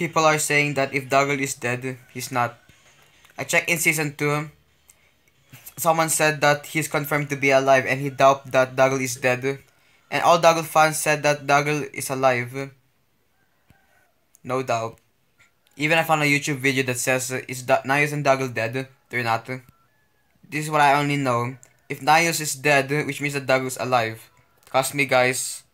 people are saying that if Dougal is dead, he's not. I checked in season 2. Someone said that he's confirmed to be alive and he doubted that Duggar is dead. And all Dougal fans said that Dougal is alive. No doubt. Even I found a YouTube video that says, is da Nios and Duggar dead? They're not. This is what I only know. If Nios is dead, which means that is alive. Trust me guys.